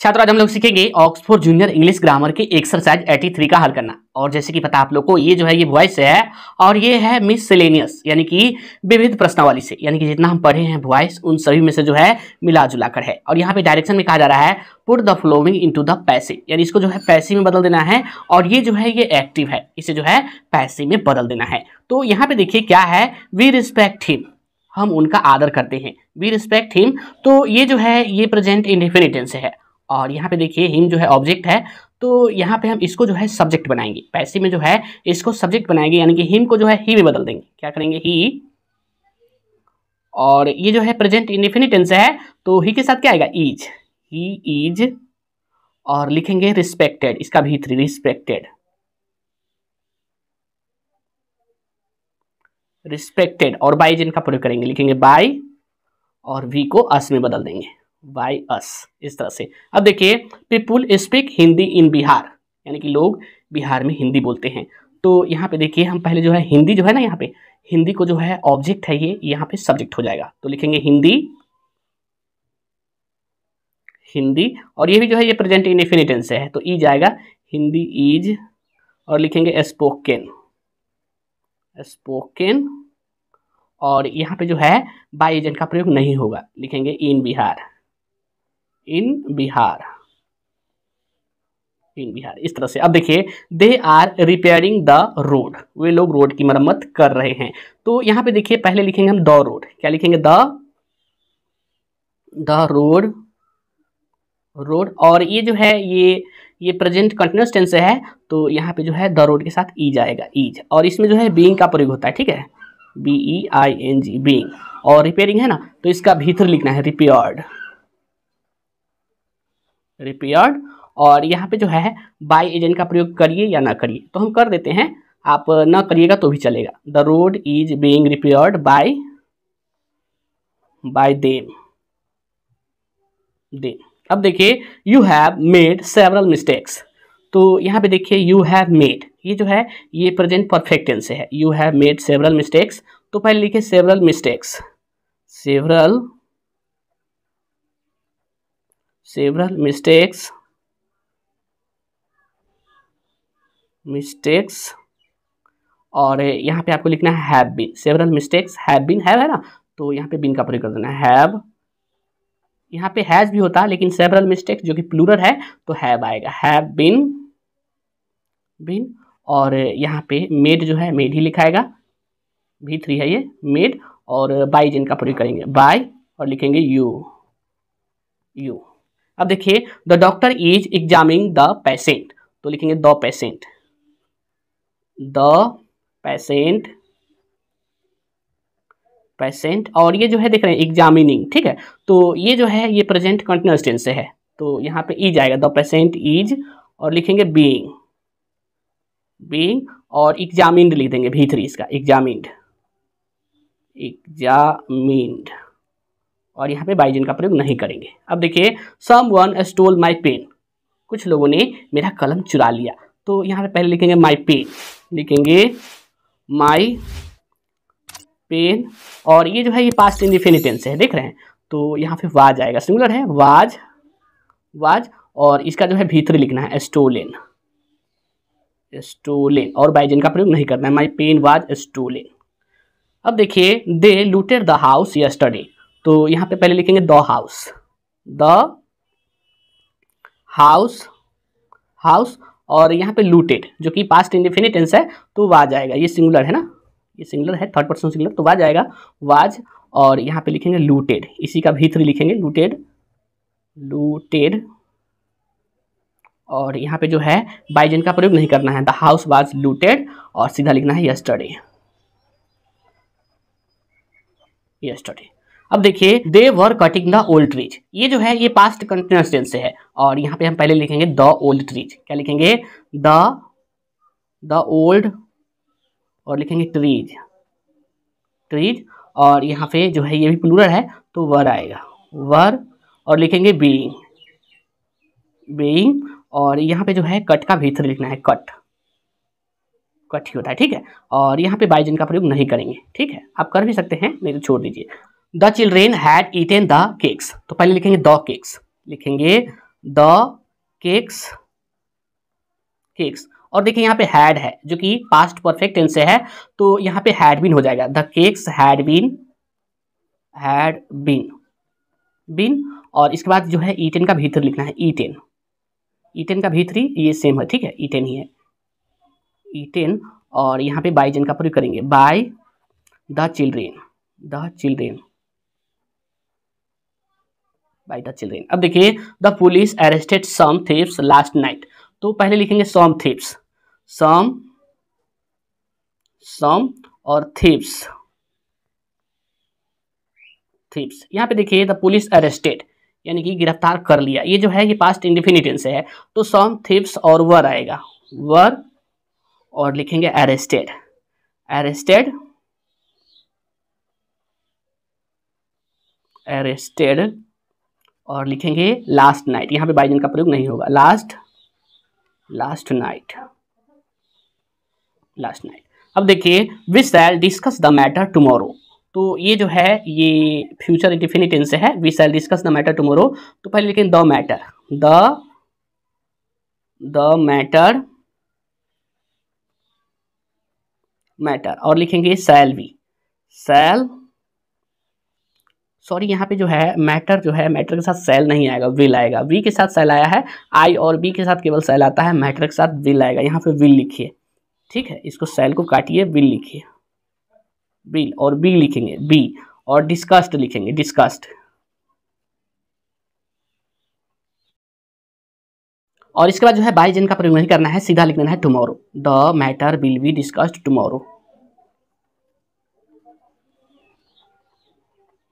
छात्र आज हम लोग सीखेंगे ऑक्सफोर्ड जूनियर इंग्लिश ग्रामर की एक्सरसाइज 83 का हल करना और जैसे कि पता आप लोग को ये जो है ये वॉइस है और ये है मिस सेलेनियस यानी कि विविध प्रश्नावली से यानी कि जितना हम पढ़े हैं वॉइस उन सभी में से जो है मिला जुला कर है और यहाँ पे डायरेक्शन में कहा जा रहा है put the following in the passive यानी इसको जो है पैसे में बदल देना है और ये जो है ये एक्टिव है इसे जो है पैसे में बदल देना है तो यहाँ पे देखिए क्या है वी रिस्पेक्ट हिम हम उनका आदर करते हैं वी रिस्पेक्ट हिम तो ये जो है ये प्रेजेंट इंडिफिनिटेंस है और यहाँ पे देखिए हिम जो है ऑब्जेक्ट है तो यहाँ पे हम इसको जो है सब्जेक्ट बनाएंगे पैसे में जो है इसको सब्जेक्ट बनाएंगे यानी कि हिम को जो है ही में बदल देंगे क्या करेंगे ही और ये जो है प्रेजेंट इंडिफिनिटेंस है तो ही के साथ क्या आएगा इज ही इज और लिखेंगे रिस्पेक्टेड इसका भी थ्री रिस्पेक्टेड रिस्पेक्टेड और बाई जिनका प्रयोग करेंगे लिखेंगे बाई और वी को अस में बदल देंगे बाई अस इस तरह से अब देखिए people speak Hindi in Bihar यानी कि लोग बिहार में हिंदी बोलते हैं तो यहाँ पे देखिए हम पहले जो है हिंदी जो है ना यहाँ पे हिंदी को जो है ऑब्जेक्ट है ये यहाँ पे सब्जेक्ट हो जाएगा तो लिखेंगे हिंदी हिंदी और ये भी जो है ये प्रेजेंट इन इफिनिटेंस है तो ई e जाएगा हिंदी इज और लिखेंगे स्पोकन स्पोकन और यहाँ पे जो है बाई एजेंट का प्रयोग नहीं होगा लिखेंगे इन बिहार इन बिहार इन बिहार इस तरह से अब देखिए they are repairing the road वे लोग रोड की मरम्मत कर रहे हैं तो यहां पे देखिए पहले लिखेंगे हम द रोड क्या लिखेंगे द द रोड रोड और ये जो है ये ये प्रेजेंट कंटिन्यूस टेंस है तो यहाँ पे जो है द रोड के साथ ईज e आएगा ईज e और इसमें जो है बीइंग का प्रयोग होता है ठीक है B E I N G being और रिपेयरिंग है ना तो इसका भीतर लिखना है रिपेयर्ड रिपेयर्ड और यहाँ पे जो है बाई एजेंट का प्रयोग करिए या ना करिए तो हम कर देते हैं आप ना करिएगा तो भी चलेगा the road is being repaired by by them दे अब देखिए you have made several mistakes तो यहाँ पे देखिए यू हैव मेड ये जो है ये प्रेजेंट परफेक्ट टेंस है you have made several mistakes तो पहले लिखिए several mistakes several several mistakes mistakes और यहाँ पे आपको लिखना है have been several mistakes have been have है ना तो यहाँ पे been का प्रयोग कर देना है हैव यहाँ पे हैज़ भी होता है लेकिन सेवरल मिस्टेक्स जो कि प्लूरल है तो हैव आएगा हैव been been और यहाँ पे मेड जो है मेड ही लिखाएगा भी थ्री है ये मेड और बाई जिनका प्रयोग करेंगे बाय और लिखेंगे यू यू अब देखिए the doctor is examining the patient तो लिखेंगे the patient the patient patient और ये जो है देख रहे हैं एग्जामिनिंग ठीक है तो ये जो है ये प्रेजेंट कंटिन्यूस टेंस से है तो यहाँ पे इज आएगा द पेशेंट इज और लिखेंगे बीइंग बीइंग और एग्जामिंड लिख देंगे भी थ्री इसका एग्जामिंड एग्जामिंड और यहाँ पे बाइजिन का प्रयोग नहीं करेंगे अब देखिए someone stole my pen कुछ लोगों ने मेरा कलम चुरा लिया तो यहाँ पे पहले लिखेंगे माई पेन लिखेंगे माई पेन और ये जो है ये पास्ट इंडिफिनिटेंस है देख रहे हैं तो यहाँ पे वाज आएगा सिंगुलर है वाज वाज और इसका जो है भीतर लिखना है स्टोलेन स्टोलेन और बाइजिन का प्रयोग नहीं करना है माई पेन वाज स्टोलेन अब देखिए they looted the house yesterday तो यहां पे पहले लिखेंगे the house the house house और यहां पे लूटेड जो कि पास्ट इंडिफिनिट टेंस है तो वाज आएगा ये सिंगुलर है ना ये सिंगुलर है थर्ड पर्सन सिंगुलर तो वाज आएगा वाज और यहाँ पे लिखेंगे लूटेड इसी का भी थ्री लिखेंगे लूटेड लूटेड और यहां पे जो है बाइजन का प्रयोग नहीं करना है द हाउस वाज लूटेड और सीधा लिखना है यस्टरडे यस्टरडे अब देखिए they were cutting the old trees ये जो है ये पास्ट कंटिन्यूस टेंस से है और यहाँ पे हम पहले लिखेंगे द ओल्ड ट्रीज क्या लिखेंगे द द ओल्ड और लिखेंगे ट्रीज ट्रीज और यहाँ पे जो है ये भी प्लूरल है तो वर आएगा वर और लिखेंगे बीइंग बीइंग और यहाँ पे जो है कट का भीतर लिखना है कट कट ही होता है ठीक है और यहाँ पे बाइजन का प्रयोग नहीं करेंगे ठीक है आप कर भी सकते हैं नहीं तो छोड़ दीजिए the children had eaten the cakes तो पहले लिखेंगे द केक्स लिखेंगे द केक्स केक्स और देखिए यहाँ पे हैड है जो कि पास्ट परफेक्ट टेंस से है तो यहाँ पे हैड बीन हो जाएगा the cakes had been had been been और इसके बाद जो है ईटेन का भीतर लिखना है ईटेन ईटेन का भीतरी ये सेम है ठीक है ईटेन ही है ईटेन और यहाँ पे बाई जेन का प्रयोग करेंगे by the children the children by the children अब देखिए the police arrested some thieves last night तो पहले लिखेंगे सम थेप्स सम सम और थेप्स थेप्स यहाँ पे देखिए द पुलिस अरेस्टेड यानी कि गिरफ्तार कर लिया ये जो है ये पास्ट इंडिफिनिटेंस है तो सम थेप्स और वर आएगा वर और लिखेंगे अरेस्टेड अरेस्टेड अरेस्टेड और लिखेंगे लास्ट नाइट यहाँ पे बाइजन का प्रयोग नहीं होगा last last night last night अब देखिए we shall discuss the matter tomorrow तो ये जो है ये फ्यूचर इंडिफिनिटेंस है we shall discuss the matter tomorrow तो पहले लिखें the matter the the matter matter और लिखेंगे सैल वी सैल सॉरी यहाँ पे जो है मैटर जो है मैटर के साथ सेल नहीं आएगा विल आएगा वी के साथ सेल आया है आई और बी के साथ केवल सेल आता है मैटर के साथ विल आएगा यहाँ पे विल लिखिए ठीक है इसको सेल को काटिए विल लिखिए विल और बी लिखेंगे बी और डिस्कस्ट लिखेंगे डिस्कस्ट और इसके बाद जो है बाई जेन का प्रयोग नहीं करना है सीधा लिख देना है tomorrow the matter will be discussed tomorrow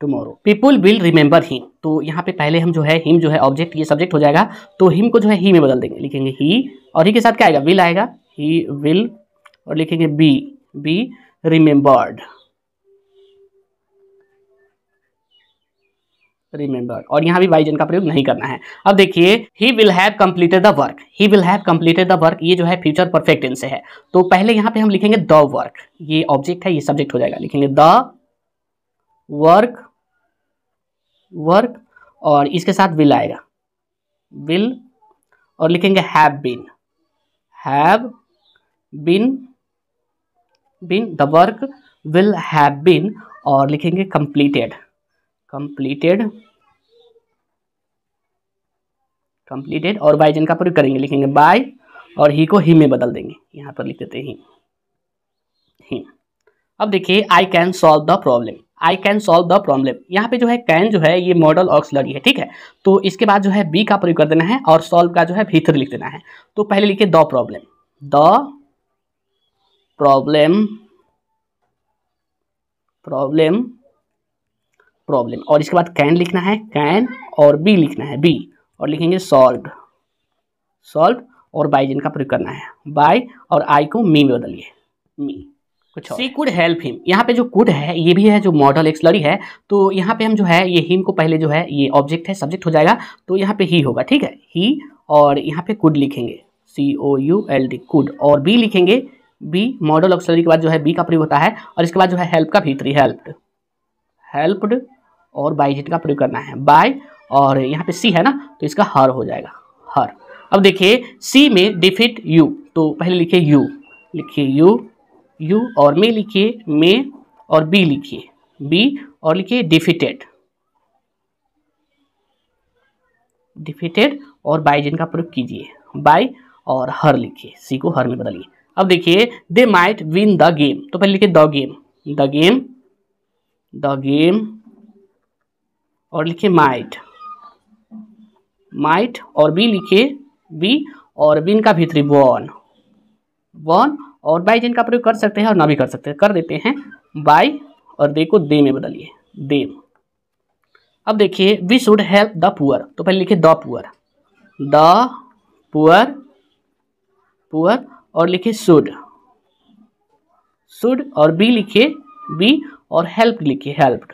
tomorrow people will remember him तो यहाँ पे पहले हम जो है हिम जो है ऑब्जेक्ट ये सब्जेक्ट हो जाएगा तो हिम को जो है ही में बदल देंगे लिखेंगे ही और ही के साथ क्या आएगा विल आएगा ही विल और लिखेंगे बी बी रिमेंबर्ड रिमेंबर और यहाँ भी वाइजन का प्रयोग नहीं करना है अब देखिए he will have completed the work he will have completed the work ये जो है फ्यूचर परफेक्ट टेंस है तो पहले यहाँ पे हम लिखेंगे द वर्क ये ऑब्जेक्ट है ये सब्जेक्ट हो जाएगा लिखेंगे द वर्क वर्क और इसके साथ विल आएगा विल और लिखेंगे have been have been been the work will have been और लिखेंगे कंप्लीटेड कंप्लीटेड कंप्लीटेड और बाय जिनका प्रयोग करेंगे लिखेंगे बाय और ही को ही में बदल देंगे यहां पर लिख देते हैं ही अब देखिए I can solve the problem I can solve the problem यहाँ पे जो है कैन जो है ये मॉडल ऑक्स लगी है ठीक है तो इसके बाद जो है बी का प्रयोग कर देना है और सॉल्व का जो है भीतर लिख देना है तो पहले लिखिए the problem the problem problem problem और इसके बाद कैन लिखना है कैन और बी लिखना है बी और लिखेंगे सॉल्व सॉल्व और बाई जिनका प्रयोग करना है बाय और आई को मी में बदलिए मी कुछ सी कुड हेल्प हिम यहाँ पे जो कुड है ये भी है जो मॉडल एक्सलरी है तो यहाँ पे हम जो है ये हिम को पहले जो है ये ऑब्जेक्ट है सब्जेक्ट हो जाएगा तो यहाँ पे ही होगा ठीक है ही और यहाँ पे कुड लिखेंगे C O U L D could और बी लिखेंगे बी मॉडल ऑक्सलरी के बाद जो है बी का प्रयोग होता है और इसके बाद जो है हेल्प का भी थ्री हेल्प्ड हेल्प्ड और बाइजिट का प्रयोग करना है बाय और यहाँ पे सी है ना तो इसका हर हो जाएगा हर अब देखिए सी में डिफिट यू तो पहले लिखिए यू लिखिए यू यू और मे लिखिए मे और बी लिखिए बी और लिखिए डिफिटेड डिफिटेड और बाय जिनका प्रयोग कीजिए बाय और हर लिखिए सी को हर में बदलिए अब देखिए they might win the game तो पहले लिखिए the game the game the game और लिखिए माइट माइट और बी लिखिए बी और बिन का भी थ्री वन और बाई का प्रयोग कर सकते हैं और ना भी कर सकते हैं कर देते हैं बाई और दे को दे में बदलिए दे अब देखिए we should help the poor तो पहले लिखिए the poor the poor poor और लिखिए शुड शुड और बी लिखिए बी और हेल्प लिखिए हेल्प्ड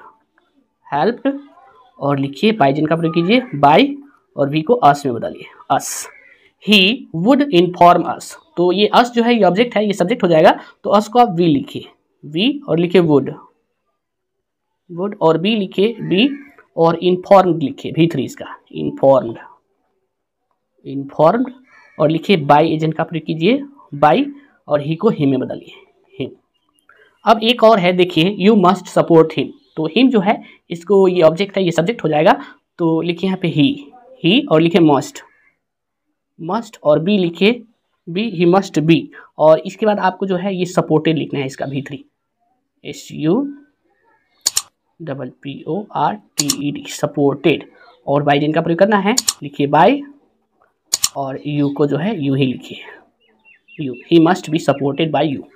हेल्प्ड और लिखिए बाइजन का प्रयोग कीजिए बाई और वी को अस में बदलिए अस ही वुड इन्फॉर्म अस तो ये अस जो है ये ऑब्जेक्ट है ये सब्जेक्ट हो जाएगा तो अस को आप वी लिखिए वी और लिखिए वुड वुड और बी लिखिए बी और इनफॉर्म्ड लिखिए भी थ्री इसका इनफॉर्म्ड इनफॉर्म्ड और लिखिए बाई एजेंट का प्रयोग कीजिए बाई और ही को हिम में बदलिए हिम अब एक और है देखिए यू मस्ट सपोर्ट हिम तो हिम जो है इसको ये ऑब्जेक्ट है ये सब्जेक्ट हो जाएगा तो लिखिए यहाँ पे ही ही और लिखिए मस्ट मस्ट और बी लिखिए बी ही मस्ट बी और इसके बाद आपको जो है ये सपोर्टेड लिखना है इसका भी three S U double P O R T E D supported और बाई जिनका प्रयोग करना है लिखिए बाई और यू को जो है यू ही लिखिए you he must be supported by you